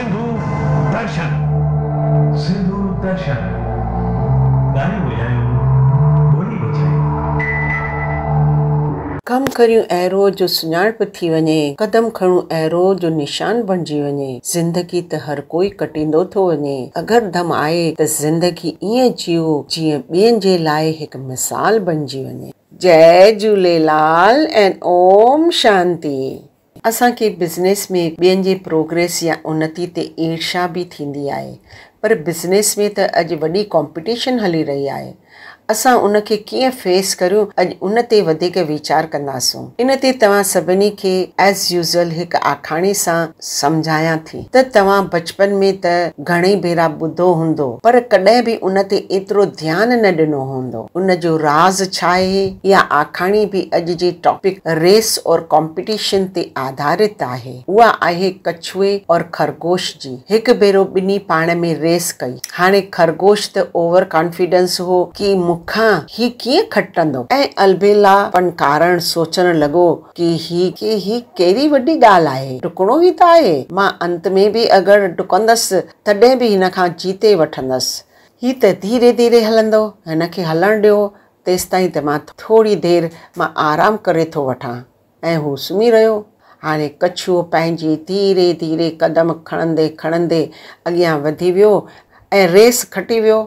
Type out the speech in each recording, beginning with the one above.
सिंधु दर्शन सिंधु दर्शन गाने वॼायूं ॿोली बचायूं कमु करियूं अहिड़ो जो सुञाणप थी वञे कदम खणूं अहिड़ो जो निशान बणजी वञे ज़िंदगी त हर कोई कटींदो थो वञे अगरि दम आए त ज़िंदगी ईअं जियो जीअं ॿियनि जे लाइ हिकु मिसाल बणिजी वञे जय झूलेलाल ऐं ओम शांती असांखे बिज़नेस में ॿियनि जे प्रोग्रेस या उनती ते ईर्षा बि थींदी आहे पर बिज़नेस में त अॼु वॾी कॉम्पिटिशन हली रही आहे असां उनखे कीअं फेस करियूं अॼु उन ते वधीक वीचार कंदासूं इन ते तव्हां सभिनी खे एज़ यूज़ल हिकु आखाणी सां समझायां थी त तव्हां बचपन में त घणेई भेरा ॿुधो हूंदो पर कॾहिं बि उन ते एतिरो ध्यानु न ॾिनो हूंदो उन जो राज़ छा आहे इहा आखाणी बि अॼु जे टॉपिक रेस और कॉम्पिटिशन ते आधारित आहे उहा आहे कछुए और खरगोश जी हिकु भेरो ॿिन्ही पाण में रेस कई हाणे खरगोश त ओवर कॉन्फिडेंस हो कि खां ही कीअं खटंदो ऐं अलबेलापन कारण सोचण लॻो कि ही की ही कहिड़ी वॾी ॻाल्हि आहे डुकणो ई त आहे मां अंत में बि अगरि डुकंदसि तॾहिं बि हिन खां जीते वठंदसि ही त धीरे धीरे हलंदो हिन खे हलणु ॾियो तेसिताईं त मां थोरी देरि मां आराम करे थो वठां ऐं हू सुम्ही रहियो हाणे कछुओ पंहिंजी धीरे धीरे क़दम खणंदे खणंदे अॻियां वधी वियो ऐं रेस खटी वियो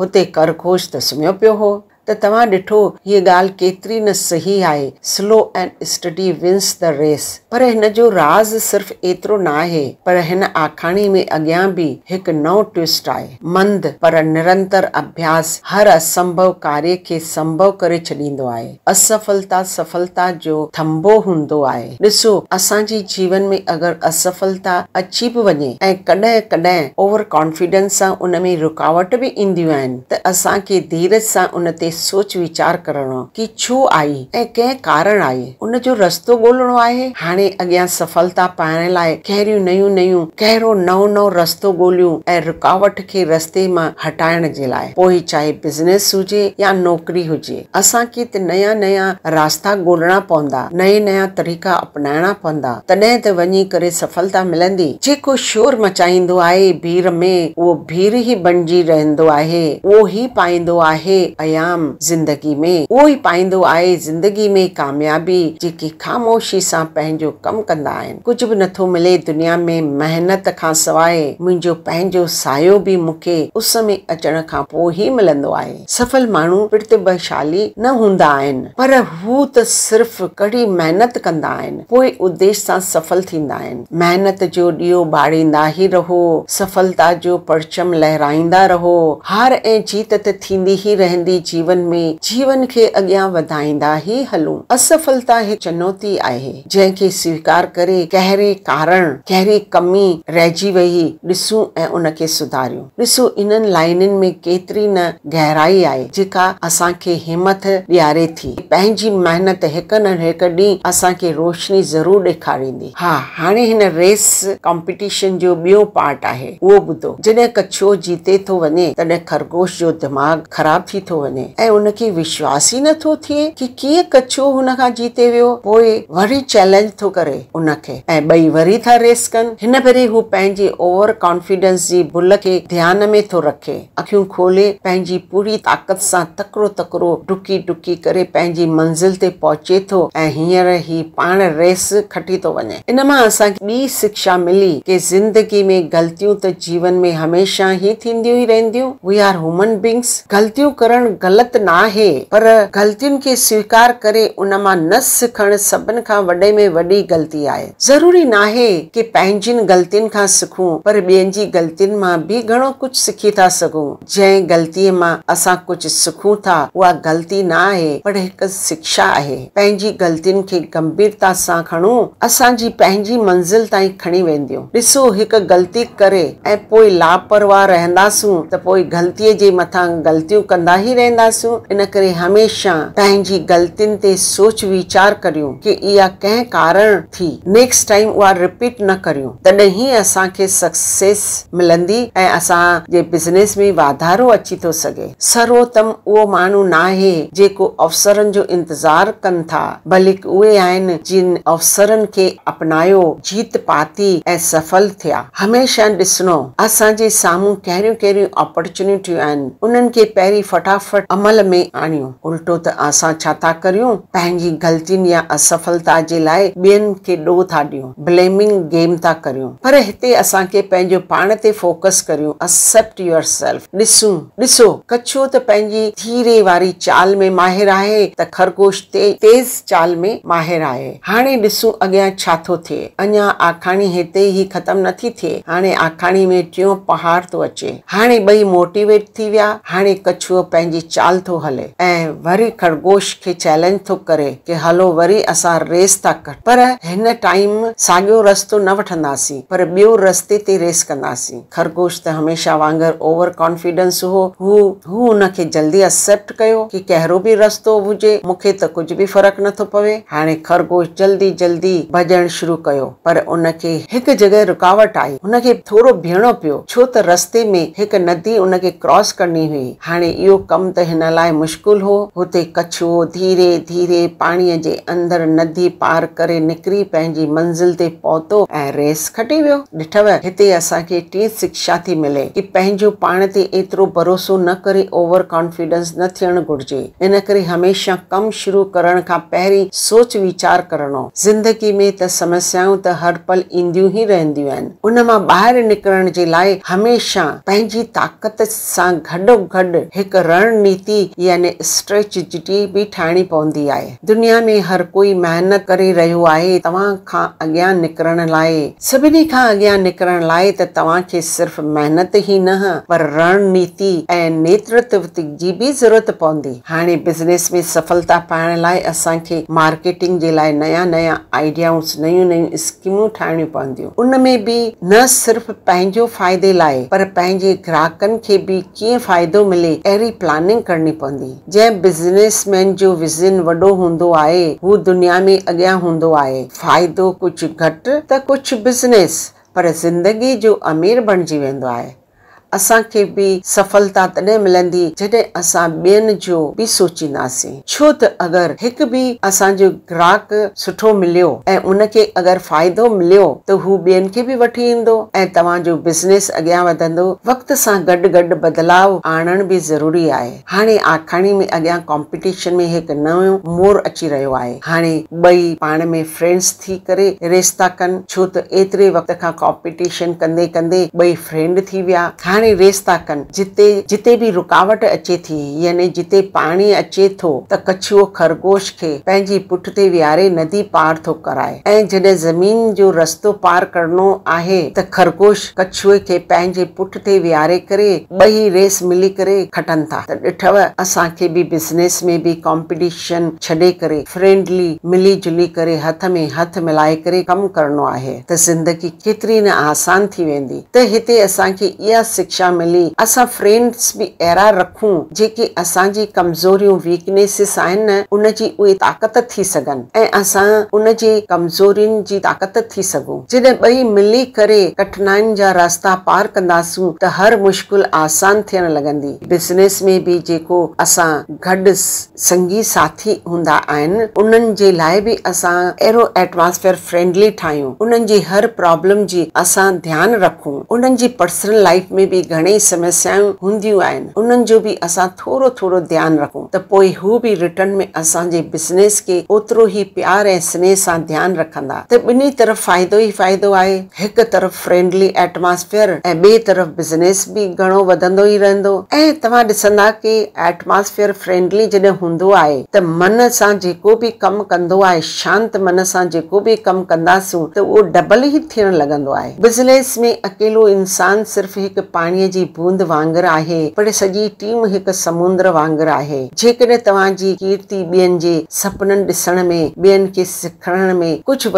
हुते करघोश त सुम्हियो पियो हो त तव्हां ॾिठो हीअ ॻाल्हि केतिरी न सही आहे slow and steady wins the race पर हिन जो राज़ सिर्फ़ एतिरो न आहे पर हिन आखाणी में अॻियां बि हिकु नओं ट्विस्ट आहे मंद पर निरंतर अभ्यास हर असंभव कार्य खे संभव करे छॾींदो आहे असफलता सफलता जो थंबो हूंदो आहे ॾिसो असांजी जीवन में अगरि असफलता अची बि वञे ऐं कॾहिं कॾहिं ओवर कॉन्फिडेंस सां उन में रुकावट बि ईंदियूं आहिनि त असांखे धीरज सां उन ते सोच विचार करणो कि छो आई ऐं कंहिं कारण आई उन जो रस्तो ॻोल्हणो आहे हाणे अॻियां सफलता पाइण लाइ कहिड़ियूं नयूं नयूं कहिड़ो नओं नओं रस्तो ॻोल्हियूं ऐं रुकावट खे रस्ते मां हटाइण जे लाइ पोइ चाहे बिज़नेस हुजे या नौकरी हुजे असांखे त नया नया रास्ता ॻोल्हणा पवंदा नया नया तरीक़ा अपनाइणा पवंदा तॾहिं त वञी करे सफलता मिलंदी जेको शोर मचाईंदो आहे भीड़ में उहो भीड़ ई बणजी रहंदो आहे उहो ई पाईंदो आहे अयाम ज़िंदगी में उहो ई पाईंदो आहे ज़िंदगी में कामयाबी जेके ख़ामोशी सां पंहिंजो कमु कंदा आहिनि कुझु बि नथो मिले दुनिया में महिनत खां सवाइ मुंहिंजो पंहिंजो सायो बि मूंखे उस में अचण खां पोइ ई मिलंदो आहे सफल माण्हू प्रतिभाशाली न हूंदा आहिनि पर हू त सिर्फ़ कड़ी महिनत कंदा आहिनि पोइ उदेश्य सां सफल थींदा आहिनि महिनत जो ॾीओ ॿारींदा ई रहो सफलता जो परचम लहराईंदा रहो हार ऐं जीत त थींदी ई रहंदी जीवन जीवन में जीवन खे अॻियां वधाईंदा ई हलूं असफलता हिकु चुनौती आहे जंहिंखे स्वीकार करे कहिड़े कारण कहिड़ी कमी रहिजी वई ॾिसूं ऐं उनखे सुधारियूं ॾिसूं इन्हनि लाइननि में केतिरी न गहराई आहे जेका असांखे हिमत ॾियारे थी पंहिंजी महिनत हिकु न हिकु ॾींहुं असांखे रोशनी ज़रूर ॾेखारींदी हा हाणे हिन रेस कॉम्पिटिशन जो ॿियो पार्ट आहे उहो ॿुधो जॾहिं कछो जीते थो वञे तॾहिं खरगोश जो दिमाग़ ख़राब थी थो वञे ऐं उनखे विश्वास ई नथो थिए कि कीअं कछो हुन खां जीते वियो पोइ वरी चैलेंज थो करे उनखे ऐं ॿई वरी था रेस कनि हिन भेरे हू पंहिंजे ओवर कॉन्फिडेंस जी भुल खे ध्यान में थो रखे अखियूं खोले पंहिंजी पूरी ताक़त सां तकड़ो तकड़ो डुकी डुकी करे पंहिंजी मंज़िल ते पहुचे थो ऐं हींअर ही पाण रेस खटी थो वञे इन मां असांखे ॿी शिक्षा मिली की ज़िंदगी में ग़लतियूं त जीवन में हमेशह ई थींदियूं ई रहंदियूं वी आर ह्यूमन बींग्स ग़लतियूं करणु ग़लति ત ના હે પર ગલતીન કે સ્વીકાર કરે ઉનમા ન સખણ સબન કા વડે મે વડી ગલતી આયે જરૂરી ના હે કે પંજીન ગલતીન કા સખું પર બેનજી ગલતીન માં બી ઘણો કુછ સખી તા સકુ જૈ ગલતી માં અસા કુછ સખું થા વા ગલતી ના હે પર એક શિક્ષા હે પંજી ગલતીન કે ગંભીરતા સા ખણો અસાજી પંજી મંઝલ તાઈ ખણી વેંદીઓ બસું એક ગલતી કરે એ કોઈ લાપરવા રહેનાસું તો કોઈ ગલતી જે મથા ગલતીઓ કંદા હી રહેનાસું अथसु इन करे हमेशा तव्हांजी ग़लतियुनि ते सोच वीचार करियो कि इहा कंहिं कारण थी नेक्स्ट टाइम उहा रिपीट न करियो तॾहिं ई असांखे सक्सेस मिलंदी ऐं असां जे बिज़नेस में वाधारो अची थो सघे सर्वोत्तम उहो माण्हू न आहे जेको अवसरनि जो इंतज़ार कनि था बल्कि उहे आहिनि जिन अवसरनि खे अपनायो जीत पाती ऐं सफल थिया हमेशा ॾिसणो असांजे साम्हूं कहिड़ियूं कहिड़ियूं अपॉर्चुनिटियूं आहिनि उन्हनि खे पहिरीं फटाफट अमल अमल में आणियो उल्टो त असां छा था करियूं पंहिंजी ग़लतियुनि या असफलता जे लाइ ॿियनि खे ॾोह था ॾियूं ब्लेमिंग गेम था करियूं पर हिते असांखे पंहिंजो पाण ते फोकस करियूं एक्सेप्ट योर सेल्फ ॾिसूं ॾिसो कछुओ त पंहिंजी धीरे वारी चाल में माहिर आहे त खरगोश ते तेज़ चाल में माहिर आहे हाणे ॾिसूं अॻियां छा थो थिए अञा आखाणी हिते ई ख़तम नथी थिए हाणे आखाणी में टियों पहाड़ थो अचे हाणे ॿई मोटिवेट थी विया हाणे कछुओ पंहिंजी चाल साल थो हले ऐं वरी खरगोश खे चैलेंज थो करे कि हलो वरी असां रेस था कर पर हिन टाइम साॻियो रस्तो न वठंदासीं पर ॿियो रस्ते ते रेस कंदासीं खरगोश त हमेशह वांगर ओवर कॉन्फिडेंस हो हू हू हुनखे जल्दी एक्सेप्ट कयो कि कहिड़ो बि रस्तो हुजे मूंखे त कुझु बि फ़र्क़ु नथो पवे हाणे खरगोश जल्दी जल्दी भॼण शुरू कयो पर उनखे हिकु जॻह रुकावट आई हुनखे थोरो बीहणो पियो छो त रस्ते में हिकु नदी उनखे क्रॉस करणी हुई हाणे इहो कमु त हिन लाइ मुश्किल हो हुते कछुओ धीरे धीरे पाणीअ जे अंदरि नदी पार करे निकिरी पंहिंजी मंज़िल ते पहुतो ऐं रेस खटी वियो ॾिठव हिते असांखे टी शिक्षा थी मिले की पंहिंजो पाण ते एतिरो भरोसो न करे ओवर कॉन्फिडेंस न थियणु घुर्जे इन करे हमेशह कमु शुरू करण खां पहिरीं सोच वीचार करणो ज़िंदगी में त समस्याऊं त हर पल ईंदियूं ई रहंदियूं आहिनि उन मां ॿाहिरि निकिरण जे लाइ हमेशह पंहिंजी ताक़त सां गॾो गॾु हिकु रणनीति स्थिति यानी स्ट्रेचजिटी बि ठाहिणी पवंदी आहे दुनिया में हर कोई मेहनत करे रहियो आहे तव्हां खां अॻियां निकिरण लाइ सभिनी खां अॻियां निकिरण लाइ त तव्हां सिर्फ़ महिनत ई न पर रणनीति ऐं नेतृत्व जी बि ज़रूरत पवंदी हाणे बिज़नेस में सफलता पाइण लाइ असांखे मार्केटिंग जे लाइ नया नया आइडियाऊं नयूं नयूं स्कीमूं ठाहिणियूं पवंदियूं उन में बि न सिर्फ़ पंहिंजो फ़ाइदे लाइ पर पंहिंजे ग्राहकनि खे बि कीअं फ़ाइदो मिले अहिड़ी प्लानिंग करण करणी पवंदी जंहिं बिज़नेसमैन जो विज़न वॾो हूंदो आहे हू दुनिया में अॻियां हूंदो आहे फ़ाइदो कुझु घटि त कुझु बिज़नेस पर ज़िंदगीअ जो अमीर बणिजी वेंदो आहे असांखे बि सफलता तॾहिं मिलंदी जॾहिं असां ॿियनि जो बि सोचींदासीं छो त अगरि हिकु बि असांजो ग्राहक सुठो मिलियो ऐं उनखे अगरि फ़ाइदो मिलियो त हू ॿियनि खे बि वठी ईंदो ऐं तव्हांजो बिज़नेस अॻियां वधंदो वक़्त सां गॾु गॾु बदलाव आणण बि ज़रूरी आहे हाणे आखाणी में अॻियां कॉम्पिटिशन में हिकु नओ मोर अची रहियो आहे हाणे ॿई पाण में फ्रेंड्स थी करे रेस कनि छो त एतिरे वक़्त खां कॉम्पिटिशन कंदे कंदे ॿई फ्रेंड थी विया हाणे वेस्ट था कनि जिते जिते भी रुकावट अचे थी यानी जिते पानी अचे थो त कछुओ खरगोश के पंहिंजी पुठ ते विहारे नदी पार थो कराए ऐं जॾहिं ज़मीन जो रस्तो पार करणो आहे त खरगोश कछुए के पंहिंजे पुठ ते विहारे करे ॿई रेस मिली करे खटनि था त ॾिठव असांखे बि बिज़नेस में भी कॉम्पिटिशन छॾे करे फ्रेंडली मिली जुली करे हथ में हथ मिलाए करे कमु करणो आहे त ज़िंदगी केतरी न आसान थी वेंदी त हिते असांखे इहा सिख शिक्षा मिली अस फ्रेंड्स भी अहिड़ा रखू जी असांजी कमज़ोरियूं वीकनेसिस ताक़त थी सघनि ऐं असां उन कमजोर की ताक़त थी सघूं जॾहिं ॿई मिली कर कठिनाइयुनि जा रास्ता पार कंदासूं तो हर मुश्किल आसान थियण लॻंदी बिज़नेस में भी जो असां गॾु संगी साथी हूंदा आहिनि उन्हनि जे लाइ बि फ्रेंडली ठाहियूं उन्हनि हर प्रॉब्लम जी असां ध्यानु रखूं उन्हनि पर्सनल लाइफ में भी ઘણે સમસ્યાઓ હોન્દી આયન ઉનન જો બી asa થોરો થોરો ધ્યાન રખુ તો પોઈ હો બી રીટર્ન મે asa جي બિઝનેસ કે ઓતરો હી પ્યાર એ સ્નેહ સા ધ્યાન રખંદા تے بني તરફ ફાયદો હી ફાયદો આયે એક તરફ ફ્રેન્ડલી એટમોસ્ફિયર એ બે તરફ બિઝનેસ બી ઘણો વધંદો હી રહેંદો એ તવાડ સના કે એટમોસ્ફિયર ફ્રેન્ડલી જને હોંદો આયે تے મન સાજી કો બી કમ કંદો આયે શાંત મન સાજી કો બી કમ કંદાસુ તો ઓ ડબલ હી થિન લગંદો આયે બિઝનેસ મે અકેલો ઇન્સાન સરફ હી કે पाणीअ जी बूंद वांगर आहे पर सॼी टीम हिकु समुंद्र वांगर आहे जेकॾहिं तव्हांजी कीर्ति ॿियनि जे सपननि ॾिसण में ॿियनि खे सिखण में कुझु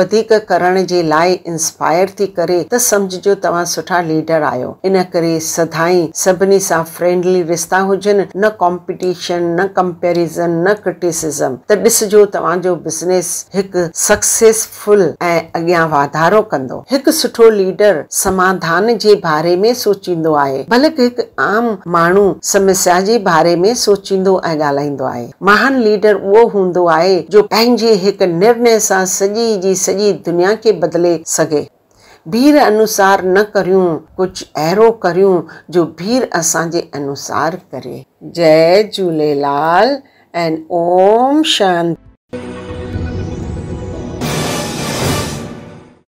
करण जे लाइ इंस्पायर थी करे त समझिजो सुठा लीडर आहियो इन करे सदाई सभिनी सां फ्रेंडली रिश्ता हुजनि न कॉम्पिटिशन न कंपेरिज़न न क्रिटिसिज़म त ॾिसजो तव्हांजो बिज़नेस हिकु सक्सेसफुल ऐं वाधारो कंदो सुठो लीडर समाधान जे बारे में सोचींदो आहे आहे भले हिकु आम माण्हू समस्या जे बारे में सोचींदो ऐं ॻाल्हाईंदो आहे महान लीडर उहो हूंदो आहे जो पंहिंजे हिकु निर्णय सां सॼी जी सॼी दुनिया खे बदिले सघे भीड़ अनुसार न करियूं कुझु अहिड़ो करियूं जो भीड़ असांजे अनुसार करे जय झूलेलाल ऐं ओम शांति